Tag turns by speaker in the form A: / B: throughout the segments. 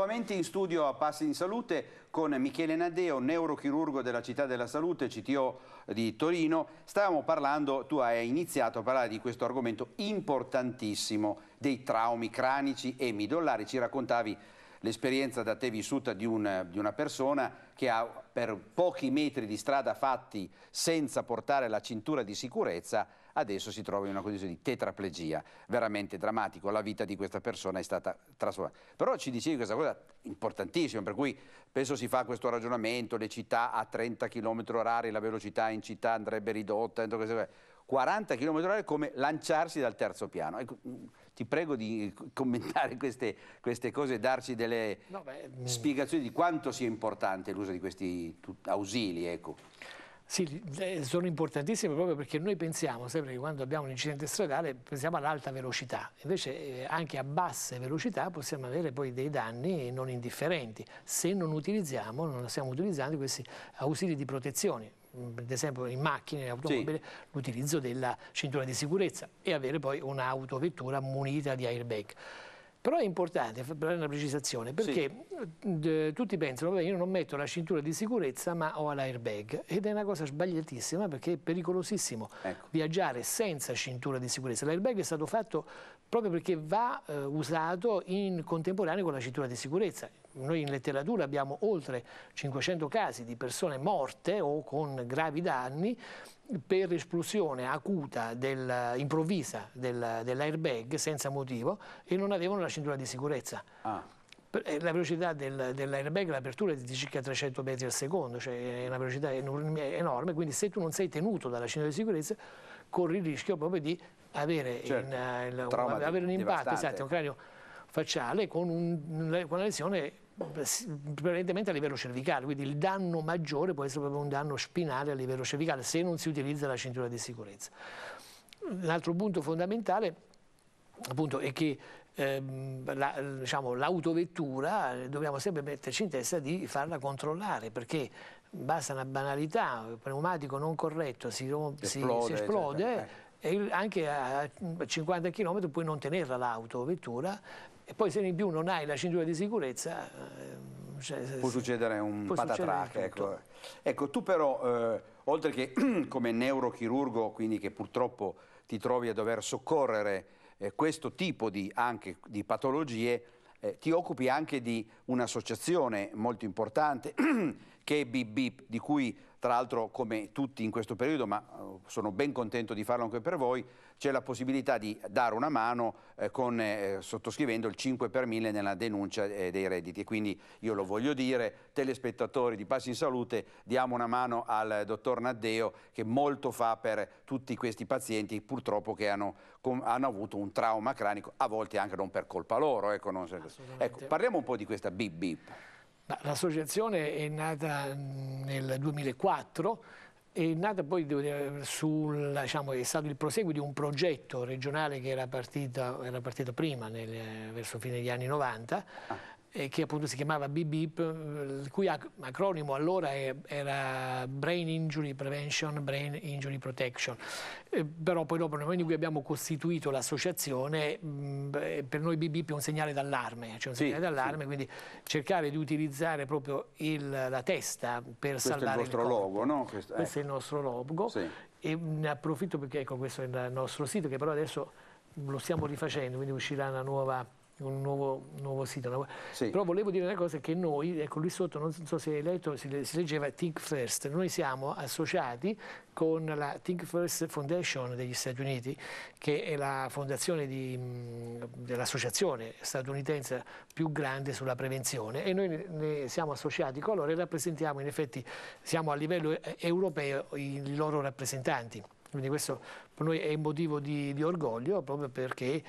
A: Nuovamente in studio a Passi in Salute con Michele Nadeo, neurochirurgo della Città della Salute, CTO di Torino. Stavamo parlando, tu hai iniziato a parlare di questo argomento importantissimo dei traumi cranici e midollari. Ci raccontavi l'esperienza da te vissuta di, un, di, una persona che ha per pochi metri di strada fatti senza portare la cintura di sicurezza adesso si trova in una condizione di tetraplegia, veramente drammatico, la vita di questa persona è stata trasformata. Però ci dicevi questa cosa importantissima, per cui spesso si fa questo ragionamento, le città a 30 km orari, la velocità in città andrebbe ridotta, 40 km orari come lanciarsi dal terzo piano. Ecco, mm, ti prego di commentare queste, queste cose e darci delle no, beh, mm. spiegazioni di quanto sia importante l'uso di questi ausili. Ecco.
B: Sì, sono importantissime proprio perché noi pensiamo sempre che quando abbiamo un incidente stradale pensiamo all'alta velocità, invece eh, anche a basse velocità possiamo avere poi dei danni non indifferenti se non utilizziamo, non stiamo utilizzando questi ausili di protezione mm, ad esempio in macchine, in automobili, sì. l'utilizzo della cintura di sicurezza e avere poi un'autovettura munita di airbag. Però è importante fare una precisazione perché sì. Eh, tutti pensano, vabbè, io non metto la cintura di sicurezza ma ho l'airbag ed è una cosa sbagliatissima perché è pericolosissimo ecco. viaggiare senza cintura di sicurezza. L'airbag è stato fatto proprio perché va eh, usato in contemporanea con la cintura di sicurezza. Noi in letteratura abbiamo oltre 500 casi di persone morte o con gravi danni per esplosione acuta del, improvvisa del, dell'airbag senza motivo e non avevano la cintura di sicurezza. Ah. Eh, la velocità del, dell'airbag, l'apertura è di circa 300 metri al secondo, cioè è una velocità enorme, quindi se tu non sei tenuto dalla cintura di sicurezza corri il rischio proprio di avere, certo. in, in, un, avere un impatto, esatto, un cranio facciale con, un, con una lesione prevalentemente a livello cervicale, quindi il danno maggiore può essere proprio un danno spinale a livello cervicale se non si utilizza la cintura di sicurezza. L'altro punto fondamentale appunto, è che ehm, l'autovettura la, diciamo, eh, dobbiamo sempre metterci in testa di farla controllare perché basta una banalità, un pneumatico non corretto si, si esplode, si esplode eh e anche a 50 km puoi non tenerla l'auto, vettura, e poi se in più non hai la cintura di sicurezza... Ehm, cioè, può
A: succedere un può patatrack. Ecco. ecco. tu però, eh, oltre che come neurochirurgo, quindi che purtroppo ti trovi a dover soccorrere eh, questo tipo di, anche, di patologie, eh, ti occupi anche di un'associazione molto importante che Bip Bip, di cui tra l'altro come tutti in questo periodo, ma eh, sono ben contento di farlo anche per voi, c'è la possibilità di dare una mano eh, con, eh, sottoscrivendo il 5 per 1000 nella denuncia eh, dei redditi. Quindi io lo voglio dire, telespettatori di Passi in Salute, diamo una mano al dottor Naddeo che molto fa per tutti questi pazienti purtroppo che hanno, com, hanno avuto un trauma cranico, a volte anche non per colpa loro. Ecco, non, ecco, parliamo un po' di questa bip bip.
B: L'associazione è nata mm, nel 2004 è nata poi sul, diciamo, è stato il proseguo di un progetto regionale che era partito, era partito prima, nel, verso fine degli anni 90, ah eh, che appunto si chiamava BBIP, eh, il cui acronimo allora era Brain Injury Prevention, Brain Injury Protection. Eh, però poi dopo nel momento in cui abbiamo costituito l'associazione, mm, per noi BBIP è un segnale d'allarme, cioè un sì, d'allarme, sì. quindi cercare di utilizzare proprio il, la testa per Questo salvare il nostro il logo,
A: no? Questo, eh. Questo, è il
B: ecco. nostro logo sì. e ne approfitto perché ecco questo è il nostro sito che però adesso lo stiamo rifacendo, quindi uscirà una nuova un nuovo, nuovo sito. Sì. Però volevo dire una cosa che noi, ecco lì sotto, non so se hai letto, si, si leggeva Think First, noi siamo associati con la Think First Foundation degli Stati Uniti, che è la fondazione mm, dell'associazione statunitense più grande sulla prevenzione e noi ne siamo associati con loro e rappresentiamo in effetti, siamo a livello eh, europeo i loro rappresentanti. Quindi questo per noi è un motivo di, di orgoglio proprio perché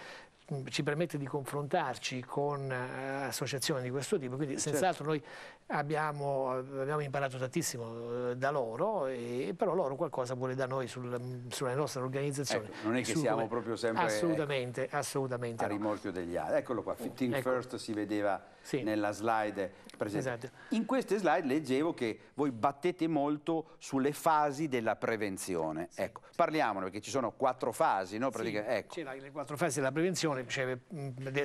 B: ci permette di confrontarci con eh, associazioni di questo tipo, quindi certo. senz'altro noi abbiamo, abbiamo, imparato tantissimo eh, da loro, e, però loro qualcosa vuole da noi sul, mm, sulla nostra organizzazione. Ecco, non è che siamo proprio sempre assolutamente, ecco, assolutamente a rimorchio
A: degli altri. Eccolo qua, Think ecco. First si vedeva sì. nella slide presente. Esatto. In queste slide leggevo che voi battete molto sulle fasi della prevenzione. Sì. Ecco, parliamone perché ci sono quattro fasi, no? Sì. Ecco.
B: C'è le quattro fasi della prevenzione, cioè,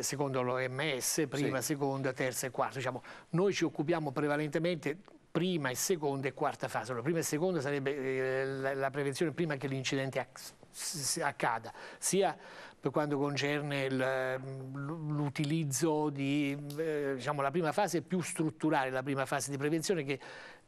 B: secondo l'OMS, prima, seconda, terza e quarta. Diciamo, noi ci occupiamo prevalentemente prima e seconda e quarta fase. La prima e seconda sarebbe eh, la, prevenzione prima che l'incidente accada, sia per quanto concerne ehm, l'utilizzo di, eh, diciamo, la prima fase più strutturale, la prima fase di prevenzione che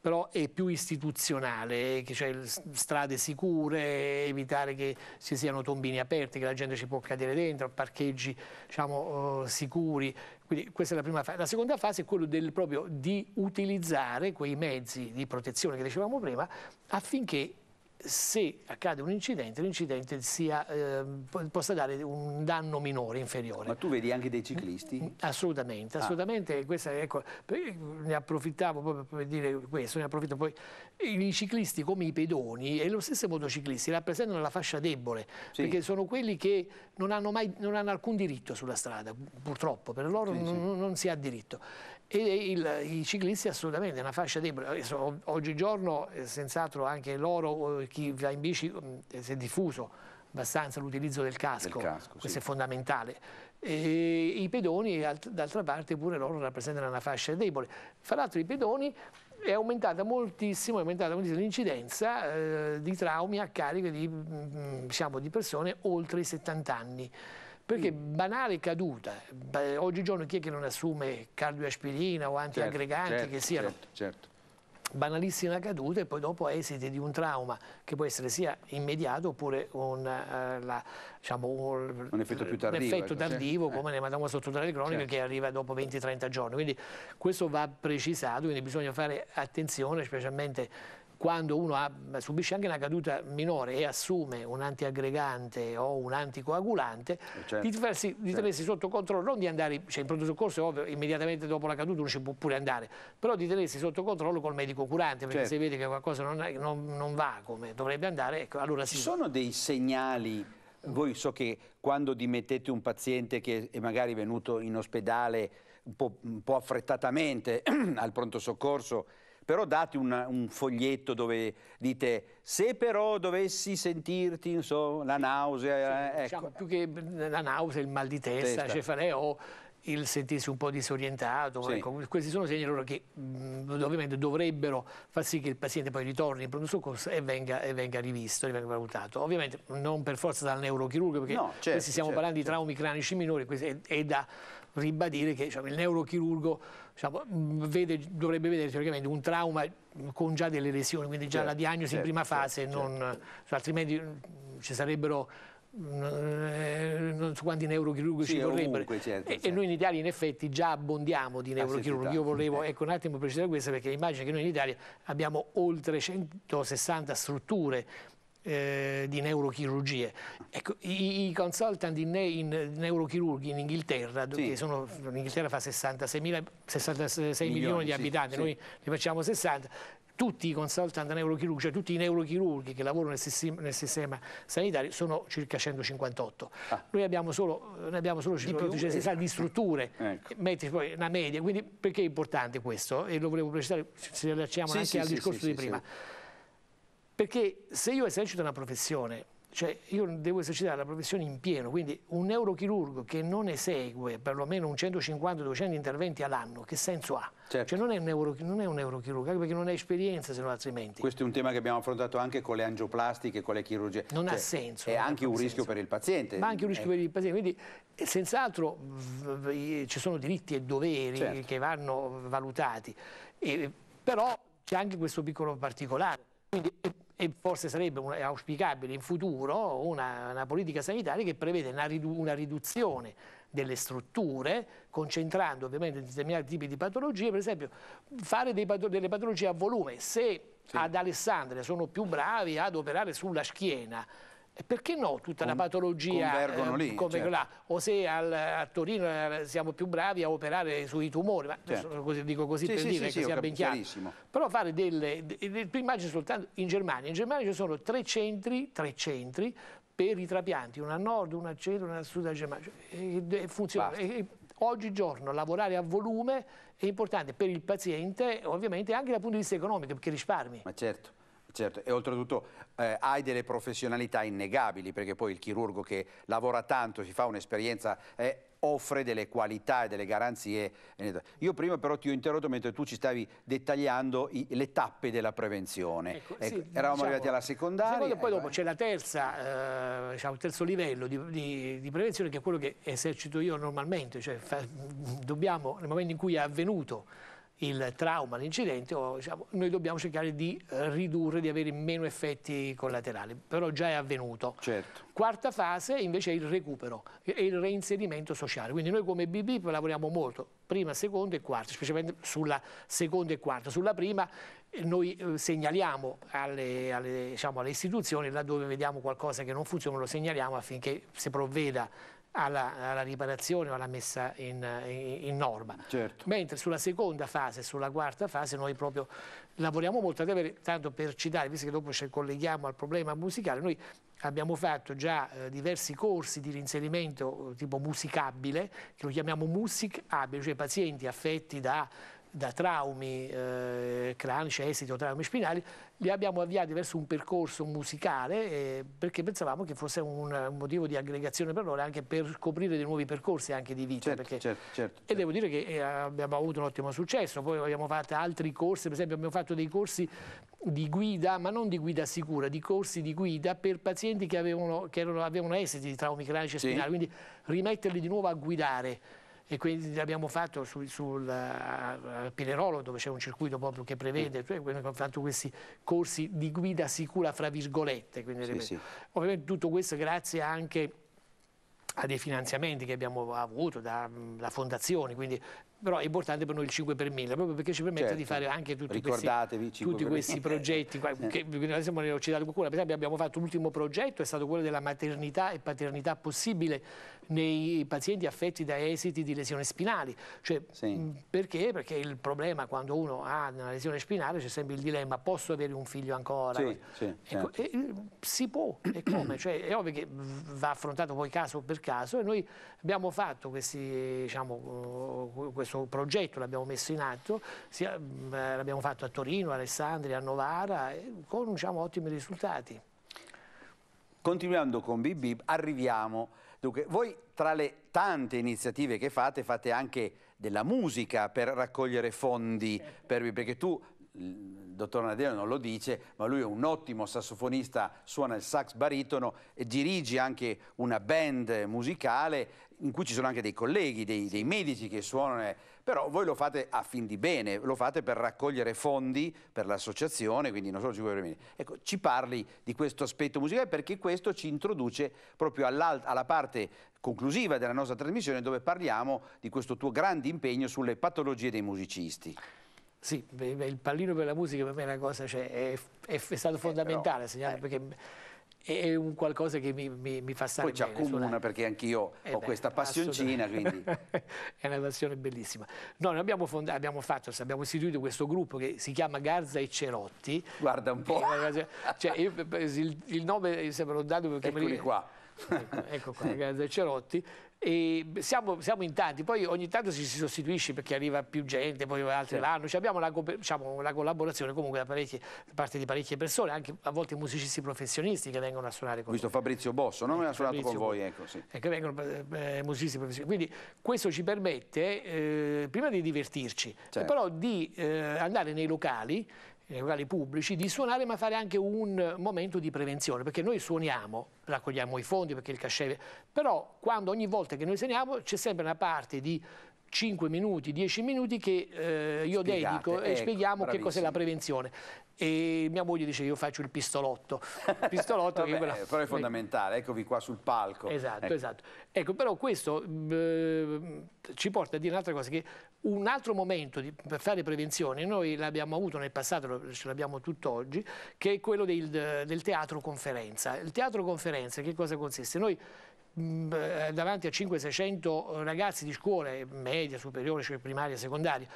B: però è più istituzionale, cioè strade sicure, evitare che ci siano tombini aperti, che la gente ci può cadere dentro, parcheggi diciamo, eh, sicuri. Quindi questa è la prima fase. La seconda fase è quella del proprio di utilizzare quei mezzi di protezione che dicevamo prima affinché se accade un incidente, l'incidente eh, possa dare un danno minore, inferiore.
A: Ma tu vedi anche dei ciclisti?
B: Assolutamente, mm, mm, assolutamente. Ah. Questa, ecco, ne approfittavo proprio per dire questo, I ciclisti come i pedoni e lo stesso motociclisti rappresentano la fascia debole, sì. perché sono quelli che non hanno, mai, non hanno, alcun diritto sulla strada, purtroppo, per loro sì, non, sì. non si ha diritto e il, i ciclisti assolutamente, è una fascia debole. Oggigiorno eh, senz'altro anche loro, chi va in bici, mm, eh, si è diffuso abbastanza l'utilizzo del casco, casco questo sì. è fondamentale. E I pedoni d'altra parte pure loro rappresentano una fascia debole. Fra l'altro i pedoni è aumentata moltissimo, moltissimo l'incidenza eh, di traumi a carico di, mm, mm, diciamo, di persone oltre i 70 anni. Perché banale caduta, beh, oggigiorno chi è che non assume cardioaspirina o certo, antiaggreganti certo, che siano? Certo, certo. Banalissima caduta e poi dopo esiti di un trauma che può essere sia immediato oppure un, uh, la, diciamo, un, un, effetto più tardivo, un effetto ecco, tardivo eh. certo. come eh. l'ematoma sottotorale cronico che arriva dopo 20-30 giorni. Quindi questo va precisato, quindi bisogna fare attenzione specialmente quando uno ha, subisce anche una caduta minore e assume un antiaggregante o un anticoagulante, eh, certo. di, farsi, certo. tenersi sotto controllo, non di andare, cioè in pronto soccorso ovvio, immediatamente dopo la caduta uno ci può pure andare, però di tenersi sotto controllo col medico curante, perché certo. se vede che qualcosa non, non, non va come dovrebbe andare, ecco, allora Ci sì. sono
A: dei segnali voi so che quando dimettete un paziente che è magari venuto in ospedale un po', un po affrettatamente al pronto soccorso però date un, un foglietto dove dite se però dovessi sentirti insomma, la nausea... Sì, eh, ecco. diciamo, ecco.
B: più che la nausea, il mal di testa, testa. Cioè o il sentirsi un po' disorientato, sì. ecco, questi sono segni allora, che mh, mm, ovviamente dovrebbero far sì che il paziente poi ritorni in pronto soccorso e venga, e venga rivisto, e venga valutato. Ovviamente non per forza dal neurochirurgo, perché no, certo, questi stiamo certo, parlando certo. di traumi cranici minori e, è da ribadire che diciamo, il neurochirurgo diciamo, mm, vede, dovrebbe vedere teoricamente un trauma con già delle lesioni, quindi già certo, la diagnosi certo, in prima certo, fase, certo, non, altrimenti mm, ci sarebbero mm, eh, non so quanti neurochirurgici sì, ci vorrebbero certo, e, certo. noi in Italia in effetti già abbondiamo di ah, neurochirurghi io volevo ecco un attimo precisare questo perché immagino che noi in Italia abbiamo oltre 160 strutture eh, di neurochirurgie. Ecco, i, i consultant in, in, neurochirurghi in Inghilterra, sì. sono, l'Inghilterra fa 66, mila, 66 milioni, milioni, di abitanti, sì, noi ne facciamo 60, tutti i consultant neurochirurgi, cioè tutti i neurochirurghi che lavorano nel sistema, nel sistema sanitario sono circa 158. Ah. Noi abbiamo solo, ne abbiamo solo 160 di, di strutture, ecco. metti poi una media, quindi perché è importante questo? E lo volevo precisare, se rilasciamo sì, anche sì, al discorso sì, di prima. Perché se io esercito una professione, cioè io devo esercitare la professione in pieno, quindi un neurochirurgo che non esegue perlomeno un 150-200 interventi all'anno, che senso ha? Certo. Cioè non è, un neuro, non è un neurochirurgo, anche perché non ha esperienza se non altrimenti.
A: Questo è un tema che abbiamo affrontato anche con le angioplastiche, con le chirurgie. Non cioè, ha senso. È anche un rischio per il paziente. Ma anche un rischio eh.
B: per il paziente, quindi senz'altro ci sono diritti e doveri certo. che vanno valutati, e, però c'è anche questo piccolo particolare. Quindi, e forse sarebbe auspicabile in futuro una, una, politica sanitaria che prevede una, ridu, una, riduzione delle strutture, concentrando ovviamente determinati tipi di patologie, per esempio fare dei, delle patologie a volume, se sì. ad Alessandria sono più bravi ad operare sulla schiena, perché no tutta Con, la patologia convergono eh, lì, come certo. là, o se al, a Torino eh, siamo più bravi a operare sui tumori, ma certo. così, dico così sì, per sì, dire sì, che sia ben chiaro. Però fare delle, delle immagini soltanto in Germania, in Germania ci sono tre centri, tre centri per i trapianti, una a nord, una a centro, una a sud a Germania, cioè, e funziona. E, oggigiorno lavorare a volume è importante per il paziente, ovviamente anche dal punto di vista economico, perché risparmi. Ma
A: certo. Certo, e oltretutto eh, hai delle professionalità innegabili, perché poi il chirurgo che lavora tanto, si fa un'esperienza... Eh, offre delle qualità e delle garanzie. Io prima però ti ho interrotto mentre tu ci stavi dettagliando i, le tappe della prevenzione. Ecco, ecco, sì, eravamo diciamo, arrivati alla
B: secondaria. Secondo, poi dopo c'è la terza, eh, diciamo, il terzo livello di, di, di, prevenzione che è quello che esercito io normalmente, cioè fa, mm, mm, dobbiamo nel momento in cui è avvenuto il trauma, l'incidente, diciamo, noi dobbiamo cercare di ridurre, di avere meno effetti collaterali, però già è avvenuto. Certo. Quarta fase invece è il recupero e il reinserimento sociale, quindi noi come BB lavoriamo molto, prima, seconda e quarta, specialmente sulla seconda e quarta, sulla prima eh, noi eh, segnaliamo alle, alle, diciamo, alle istituzioni laddove vediamo qualcosa che non funziona, lo segnaliamo affinché si provveda alla, alla riparazione o alla messa in, in, norma. Certo. Mentre sulla seconda fase sulla quarta fase noi proprio lavoriamo molto, ad avere, tanto per citare, visto che dopo ci colleghiamo al problema musicale, noi abbiamo fatto già eh, diversi corsi di reinserimento eh, tipo musicabile, che lo chiamiamo musicabile, cioè pazienti affetti da da traumi eh, cranici, esiti o traumi spinali, li abbiamo avviati verso un percorso musicale eh, perché pensavamo che fosse un, un, motivo di aggregazione per loro anche per scoprire dei nuovi percorsi anche di vita. Certo, perché... certo, certo, certo. e devo dire che eh, abbiamo avuto un ottimo successo, poi abbiamo fatto altri corsi, per esempio abbiamo fatto dei corsi di guida, ma non di guida sicura, di corsi di guida per pazienti che avevano, che erano, avevano esiti di traumi cranici e spinali, sì. quindi rimetterli di nuovo a guidare e quindi l'abbiamo fatto sul, sul eh, a eh, Pinerolo dove c'è un circuito proprio che prevede, cioè, abbiamo fatto questi corsi di guida sicura fra virgolette. Sì, sì. Ovviamente tutto questo grazie anche a dei finanziamenti che abbiamo avuto da, da fondazioni, quindi però è importante per noi il 5 per 1000 proprio perché ci permette certo. di fare anche tutti questi, tutti questi progetti qua, che noi siamo qualcuno per esempio abbiamo fatto l'ultimo progetto è stato quello della maternità e paternità possibile nei pazienti affetti da esiti di lesioni spinali cioè, sì. perché? perché il problema quando uno ha una lesione spinale c'è sempre il dilemma posso avere un figlio ancora? Sì, sì, ecco, certo. e, eh, si può e come? Cioè, è ovvio che va affrontato poi caso per caso e noi abbiamo fatto questi diciamo uh, questo questo progetto l'abbiamo messo in atto, mm, eh, l'abbiamo fatto a Torino, a Alessandria, a Novara, con diciamo, ottimi risultati.
A: Continuando con BB, arriviamo. Dunque, voi tra le tante iniziative che fate, fate anche della musica per raccogliere fondi, per, perché tu il dottor Nadeo non lo dice, ma lui è un ottimo sassofonista, suona il sax baritono e dirige anche una band musicale in cui ci sono anche dei colleghi, dei, dei medici che suonano, eh, però voi lo fate a fin di bene, lo fate per raccogliere fondi per l'associazione, quindi non solo ci vuoi venire. Ecco, ci parli di questo aspetto musicale perché questo ci introduce proprio alla parte conclusiva della nostra trasmissione dove parliamo di questo tuo grande impegno sulle patologie dei musicisti.
B: Sì, il pallino per la musica per me è una cosa, cioè, è, è, stato eh, fondamentale, eh, però, eh. perché è un qualcosa che mi, mi, mi fa stare Poi Poi ci accomuna
A: perché anch'io eh ho beh, questa passioncina. Quindi.
B: è una passione bellissima. No, noi abbiamo, abbiamo, fatto, abbiamo istituito questo gruppo che si chiama Garza e Cerotti. Guarda un po'. Cioè, io, il, il, nome se me l'ho dato perché... Eccoli me li... qua ecco, ecco qua, ragazzi, Cerotti. E siamo, siamo, in tanti, poi ogni tanto si, si sostituisce perché arriva più gente, poi altri sì. l'anno, cioè abbiamo la, diciamo, la, collaborazione comunque da, da, parte di parecchie persone, anche a volte musicisti professionisti che vengono a suonare con Ho visto
A: Fabrizio Bosso, non ha suonato con voi, ecco, sì.
B: Eh, che vengono eh, musicisti professionisti, quindi questo ci permette eh, prima di divertirci, certo. però di eh, andare nei locali eh, orali pubblici, di suonare ma fare anche un momento di prevenzione, perché noi suoniamo, raccogliamo i fondi perché il cachet, però quando ogni volta che noi suoniamo c'è sempre una parte di 5 minuti, 10 minuti che eh, io Spiegate, dedico e ecco, spieghiamo bravissimo. che cos'è la prevenzione. E mia moglie dice che io faccio il pistolotto. Il pistolotto Vabbè, quella... Però è fondamentale,
A: eccovi qua sul palco. Esatto, ecco. esatto.
B: Ecco, però questo eh, ci porta a dire un'altra cosa, che un altro momento di, per fare prevenzione, noi l'abbiamo avuto nel passato, ce l'abbiamo tutt'oggi, che è quello del, del teatro conferenza. Il teatro conferenza che cosa consiste? Noi eh, davanti a 500-600 eh, ragazzi di scuole, media, superiore, cioè primaria, secondaria,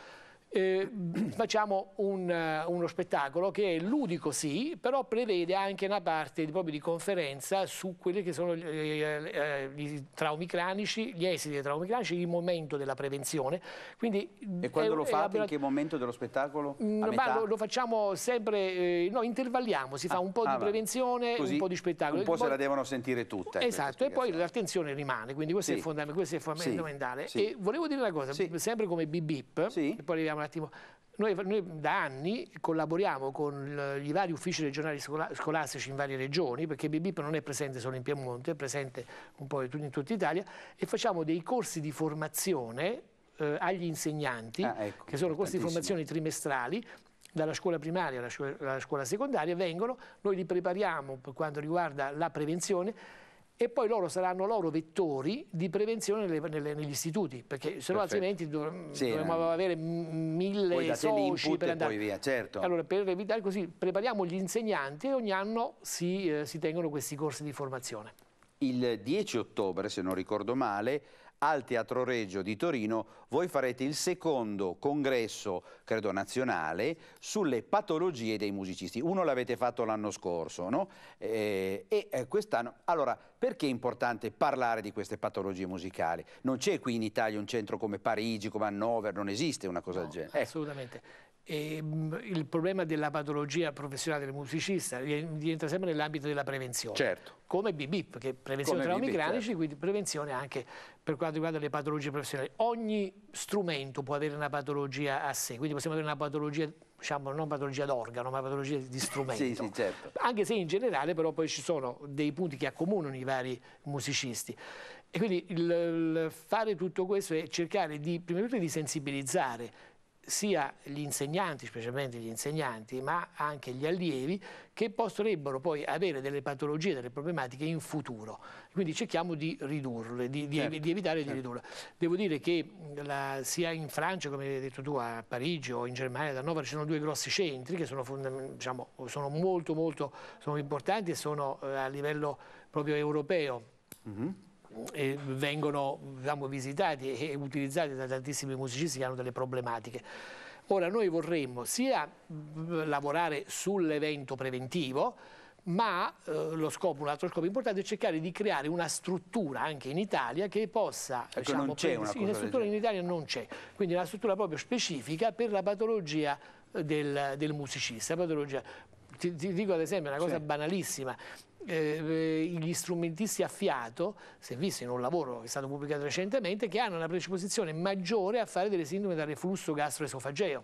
B: eh, facciamo un, eh, uno spettacolo che è ludico sì, però prevede anche una parte proprio di conferenza su quelli che sono eh, eh, i traumi cranici, gli esiti dei traumi cranici, il momento della prevenzione. Quindi, e quando è, lo fate? in che momento dello spettacolo? Mm, lo, lo, facciamo sempre, eh, no, intervalliamo, si ah, fa un po' ah, di prevenzione, un po' di spettacolo. Un po' se la devono sentire
A: tutte. Eh, esatto,
B: e poi l'attenzione rimane, quindi questo, sì. è, fondamentale, questo è fondamentale. Sì. E volevo dire una cosa, sì. sempre come Bip Bip, poi arriviamo un attimo, noi, noi, da anni collaboriamo con i vari uffici regionali scolastici in varie regioni, perché BBIP non è presente solo in Piemonte, è presente un po' in tutta Italia, e facciamo dei corsi di formazione eh, agli insegnanti, ah, ecco, che sono corsi di formazione trimestrali, dalla scuola primaria alla scuola, alla scuola secondaria, vengono, noi li prepariamo per quanto riguarda la prevenzione, e poi loro saranno loro vettori di prevenzione nelle, nelle, negli istituti, perché se no altrimenti dov mm, sì, dovremmo ehm. avere mille soci per andare. poi via, certo. Allora per evitare così prepariamo gli insegnanti e ogni anno si, eh, si tengono questi corsi di formazione.
A: Il 10 ottobre, se non ricordo male, al Teatro Reggio di Torino voi farete il secondo congresso, credo nazionale, sulle patologie dei musicisti. Uno l'avete fatto l'anno scorso, no? Eh, e eh, quest'anno... Allora, perché è importante parlare di queste patologie musicali? Non c'è qui in Italia un centro come Parigi, come Hannover, non esiste una cosa no, del genere.
B: Ecco. Assolutamente. E ehm, il problema della patologia professionale del musicista diventa sempre nell'ambito della prevenzione. Certo. Come BBIP, che è prevenzione come tra BBIP, certo. quindi prevenzione anche per quanto riguarda le patologie professionali. Ogni strumento può avere una patologia a sé, quindi possiamo avere una patologia, diciamo, non patologia d'organo, ma patologia di strumento. sì, sì, certo. Anche se in generale però poi ci sono dei punti che accomunano i vari musicisti. E quindi il, il fare tutto questo è cercare di, prima di tutto, di sensibilizzare sia gli insegnanti, specialmente gli insegnanti, ma anche gli allievi che potrebbero poi avere delle patologie, delle problematiche in futuro. Quindi cerchiamo di ridurle, di, di, certo, di evitare certo. di ridurle. Devo dire che la, sia in Francia, come hai detto tu, a Parigi o in Germania, ad Hannover, ci sono due grossi centri che sono, diciamo, sono molto, molto sono importanti e sono eh, a livello proprio europeo. Mm -hmm eh, vengono diciamo, visitati e utilizzati da tantissimi musicisti che hanno delle problematiche. Ora noi vorremmo sia lavorare sull'evento preventivo, ma eh, scopo, un altro scopo importante è cercare di creare una struttura anche in Italia che possa... Ecco, diciamo, non c'è una, sì, una struttura in Italia non c'è, quindi una struttura proprio specifica per la patologia eh, del, del musicista, patologia ti, ti dico ad esempio una cosa cioè. banalissima, eh, eh, gli strumentisti a fiato, si è visto in un lavoro che è stato pubblicato recentemente, che hanno una predisposizione maggiore a fare delle sindrome da reflusso gastroesofageo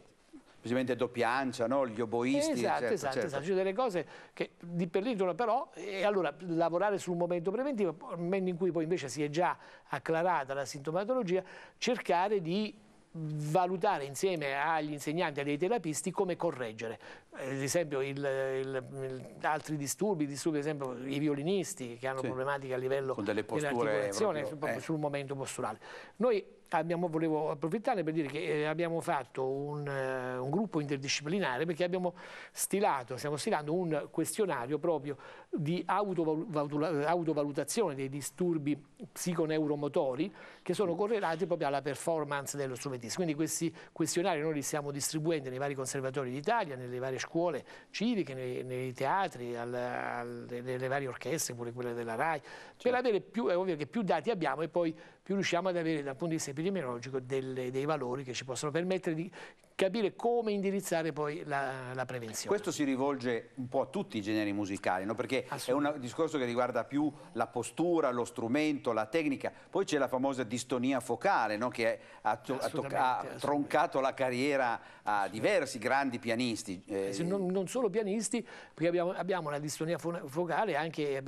A: semplicemente doppia ancia, no? gli oboisti. Esatto, certo, esatto, certo. esatto. sono
B: delle cose che di per lì però, e eh, allora lavorare sul momento preventivo, nel momento in cui poi invece si è già acclarata la sintomatologia, cercare di valutare insieme agli insegnanti e ai terapisti come correggere ad esempio il, il, il, altri disturbi, disturbi ad esempio i violinisti che hanno sì. problematiche a livello dell'articolazione eh. sul momento posturale. Noi abbiamo, volevo approfittare per dire che eh, abbiamo fatto un, eh, un, gruppo interdisciplinare perché abbiamo stilato, stiamo stilando un questionario proprio di autovalutazione dei disturbi psiconeuromotori che sono correlati proprio alla performance dello strumentista. Quindi questi questionari noi li stiamo distribuendo nei vari conservatori d'Italia, nelle varie scuole civiche, nei, nei teatri, al, al, nelle varie orchestre, pure quelle della RAI, cioè. per certo. avere più, è ovvio che più dati abbiamo e poi più riusciamo ad avere dal punto di vista epidemiologico delle, dei valori che ci possono permettere di capire come indirizzare poi la, la prevenzione.
A: Questo si rivolge un po' a tutti i generi musicali, no? perché è un discorso che riguarda più la postura, lo strumento, la tecnica, poi c'è la famosa distonia focale no? che è, ha, to, ha, troncato la carriera a diversi grandi pianisti. Eh. eh non,
B: non, solo pianisti, perché abbiamo, abbiamo la distonia fo focale anche,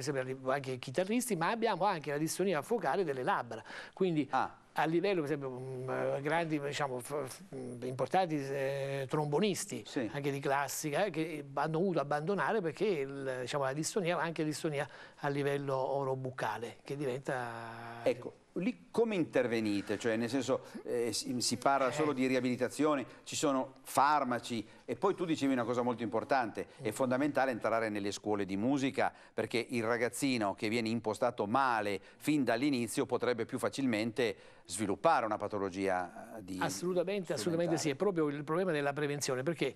B: anche chitarristi, ma abbiamo anche la distonia focale delle labbra, quindi ah. a livello, per esempio, mm, grandi, diciamo, mm, importanti eh, trombonisti, sì. anche di classica, eh, che hanno dovuto abbandonare perché il, diciamo, la distonia, ma anche la distonia a livello orobucale, che diventa... Ecco,
A: Lì come intervenite? Cioè, nel senso, eh, si, parla eh. solo di riabilitazione, ci sono farmaci e poi tu dicevi una cosa molto importante, è fondamentale entrare nelle scuole di musica perché il ragazzino che viene impostato male fin dall'inizio potrebbe più facilmente sviluppare una patologia
B: eh, di... Assolutamente, assolutamente sì, è proprio il problema della prevenzione perché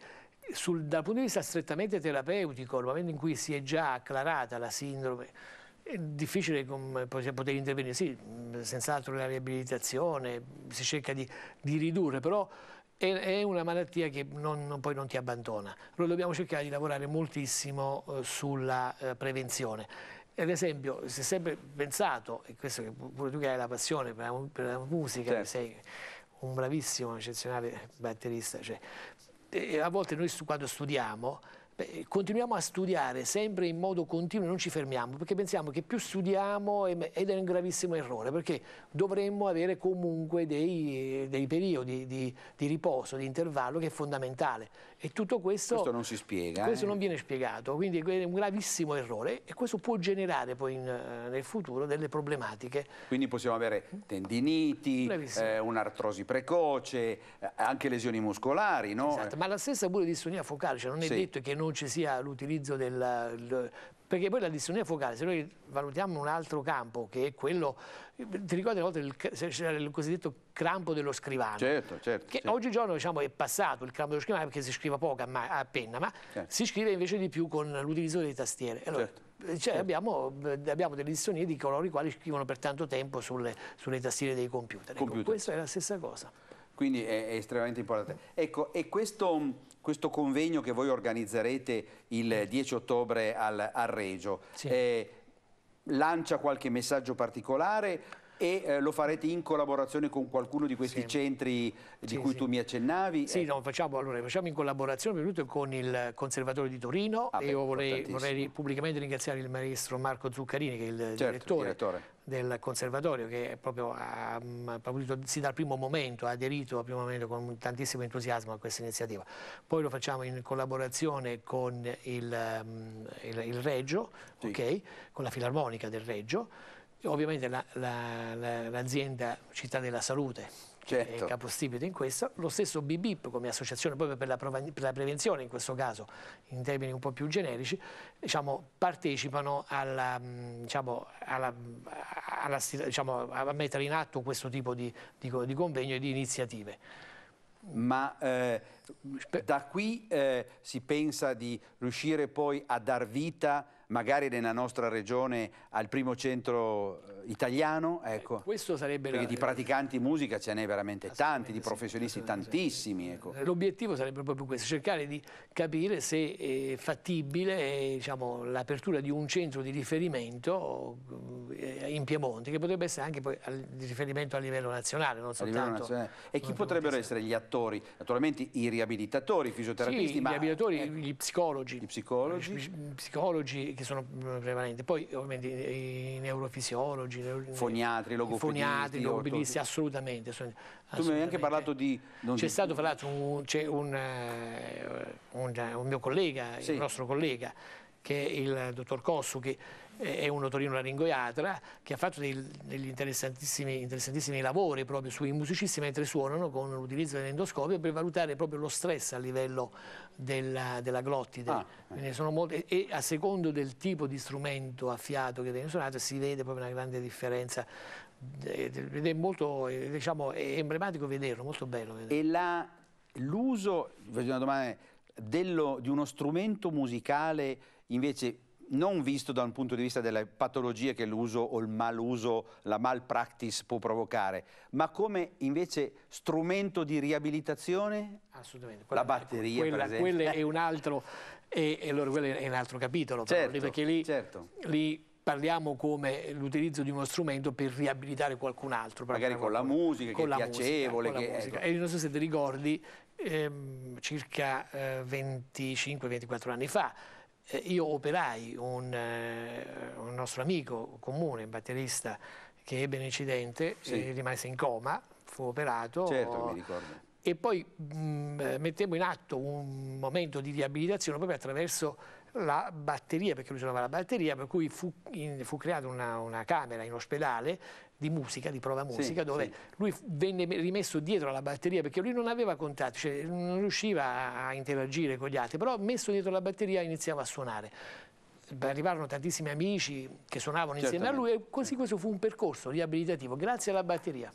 B: sul, dal punto di vista strettamente terapeutico, nel momento in cui si è già acclarata la sindrome, è difficile poter intervenire, sì, senz'altro la riabilitazione, si cerca di, di ridurre, però è, è, una malattia che non, non, poi non ti abbandona. Noi dobbiamo cercare di lavorare moltissimo eh, sulla eh, prevenzione. Ad esempio, si è sempre pensato, e questo che pure tu che hai la passione per la, per la musica, certo. sei un bravissimo, eccezionale batterista, cioè, a volte noi quando studiamo Beh, continuiamo a studiare sempre in modo continuo, non ci fermiamo, perché pensiamo che più studiamo ed è un gravissimo errore, perché dovremmo avere comunque dei, dei periodi di, di, riposo, di intervallo che è fondamentale. E tutto questo, questo non si
A: spiega. Questo eh? non
B: viene spiegato, quindi è un gravissimo errore e questo può generare poi in, eh, nel futuro delle problematiche.
A: Quindi possiamo avere tendiniti, eh, un'artrosi precoce, eh, anche lesioni muscolari, no? Esatto,
B: ma la stessa pure di distonia focale, cioè non è sì. detto che non ci sia l'utilizzo del perché poi la distonia focale, se noi valutiamo un altro campo, che è quello, ti ricordi una volta c'era il, il cosiddetto crampo dello scrivano? Certo, certo. Che certo. oggigiorno diciamo, è passato il crampo dello scrivano perché si scrive poco a, ma, a penna, ma certo. si scrive invece di più con l'utilizzo delle tastiere. Allora, certo. Eh, cioè, abbiamo, eh, abbiamo, delle distonie di coloro i quali scrivono per tanto tempo sulle, sulle tastiere dei computer. Ecco, computer. Ecco, questa è la stessa cosa
A: quindi è, è, estremamente importante. Ecco, e questo, questo, convegno che voi organizzerete il 10 ottobre al, al Regio, sì. eh, lancia qualche messaggio particolare e eh, lo farete in collaborazione con qualcuno di questi sì.
B: centri di sì, cui sì. tu mi accennavi? Sì, eh. no, facciamo, allora, facciamo in collaborazione innanzitutto con il Conservatorio di Torino ah, e beh, io vorrei, vorrei, pubblicamente ringraziare il maestro Marco Zuccarini che è il certo, direttore, direttore, del Conservatorio che proprio ha, proprio, mm, sì, dal primo momento ha aderito primo momento, con tantissimo entusiasmo a questa iniziativa. Poi lo facciamo in collaborazione con il, um, il, il Reggio, okay, con la Filarmonica del Reggio Ovviamente la, la, la, l'azienda Città della Salute certo. è capostipite in questo, lo stesso BBIP come associazione proprio per la, per la, prevenzione in questo caso, in termini un po' più generici, diciamo, partecipano alla, diciamo, alla, alla, diciamo, a mettere in atto questo tipo di, di, di convegno e di iniziative
A: ma eh, da qui eh, si pensa di riuscire poi a dar vita a magari nella nostra regione al primo centro eh, italiano, eh, ecco.
B: questo sarebbe perché la... di
A: praticanti musica ce n'è veramente tanti, di professionisti tantissimi. Ecco.
B: L'obiettivo sarebbe proprio questo, cercare di capire se è fattibile eh, diciamo, l'apertura di un centro di riferimento in Piemonte, che potrebbe essere anche poi di riferimento a livello nazionale, non soltanto... Livello nazionale.
A: E chi potrebbero essere gli attori? Naturalmente i riabilitatori, i fisioterapisti, sì, ma... i riabilitatori, eh, gli psicologi. Gli psicologi.
B: Gli psicologi che sono mm, prevalenti. Poi ovviamente i neurofisiologi,
A: foniatri, logopedisti, foniatri, logopedisti
B: assolutamente, assolutamente, Tu mi hai anche parlato di... C'è stato fra l'altro un, un, eh, un, un, mio collega, sì. il nostro collega, che è il dottor Cossu, che è un notorino laringoiatra che ha fatto dei, degli interessantissimi, interessantissimi, lavori proprio sui musicisti mentre suonano con l'utilizzo dell'endoscopio per valutare proprio lo stress a livello della, della glottide. Ah, eh. molte, e a secondo del tipo di strumento a fiato che viene suonato si vede proprio una grande differenza eh, ed è molto eh, diciamo, è emblematico vederlo, molto bello vederlo. E l'uso,
A: faccio una domanda,
B: dello, di uno
A: strumento musicale invece non visto da un punto di vista delle patologie che l'uso o il maluso, la malpractice può provocare, ma come invece
B: strumento di riabilitazione? Assolutamente. Quella, la batteria, quella, per quello è, un altro, è, è un altro capitolo, certo, lì, perché lì, certo. lì parliamo come l'utilizzo di uno strumento per riabilitare qualcun altro. Magari con la musica, con che la è piacevole. Musica, che... Musica. Ecco. E non so se ti ricordi, ehm, circa eh, 25-24 anni fa, eh, io operai un, eh, un, nostro amico comune, un batterista che ebbe un incidente, sì. rimase in coma, fu operato. Certo, o... mi ricordo. E poi mh, mm, eh, mettemmo in atto un momento di riabilitazione proprio attraverso la batteria, perché lui suonava la batteria, per cui fu, in, fu creata una, una, camera in ospedale di musica, di prova musica, sì, dove sì. lui venne rimesso dietro alla batteria perché lui non aveva contatti, cioè non riusciva a interagire con gli altri, però messo dietro la batteria iniziava a suonare arrivarono tantissimi amici che suonavano insieme Certamente. a lui e così questo fu un percorso riabilitativo grazie alla batteria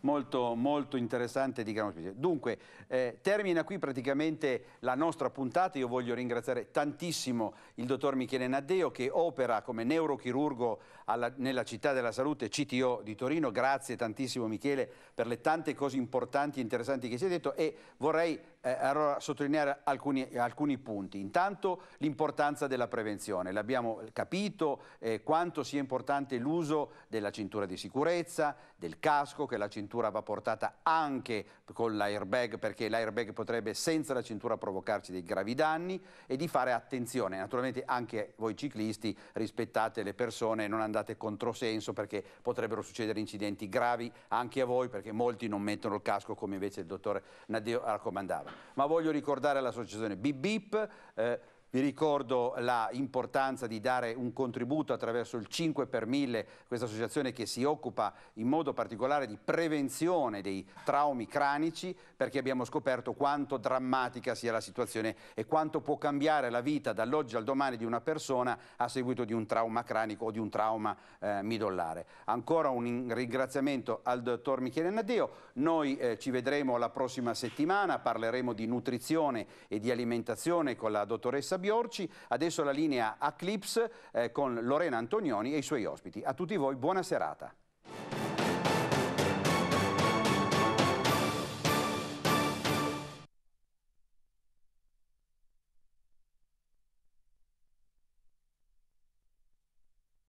A: molto, molto interessante di Gran Ospite. Dunque, eh, termina qui praticamente la nostra puntata. Io voglio ringraziare tantissimo il dottor Michele Naddeo che opera come neurochirurgo alla, nella città della salute CTO di Torino. Grazie tantissimo Michele per le tante cose importanti e interessanti che ci hai detto e vorrei eh, allora sottolineare alcuni, alcuni punti. Intanto l'importanza della prevenzione. L'abbiamo capito eh, quanto sia importante l'uso della cintura di sicurezza, del casco, che la cintura va portata anche con l'airbag, perché l'airbag potrebbe senza la cintura provocarci dei gravi danni e di fare attenzione. Naturalmente anche voi ciclisti rispettate le persone, non andate controsenso perché potrebbero succedere incidenti gravi anche a voi perché molti non mettono il casco come invece il dottore Nadeo raccomandava ma voglio ricordare alla associazione Bip Bip. Eh, vi ricordo l'importanza di dare un contributo attraverso il 5 per 1000, questa associazione che si occupa in modo particolare di prevenzione dei traumi cranici, perché abbiamo scoperto quanto drammatica sia la situazione e quanto può cambiare la vita dall'oggi al domani di una persona a seguito di un trauma cranico o di un trauma eh, midollare. Ancora un ringraziamento al dottor Michele Naddio, noi eh, ci vedremo la prossima settimana, parleremo di nutrizione e di alimentazione con la dottoressa Biorci, adesso la linea a Clips eh, con Lorena Antonioni e i suoi ospiti. A tutti voi buona serata.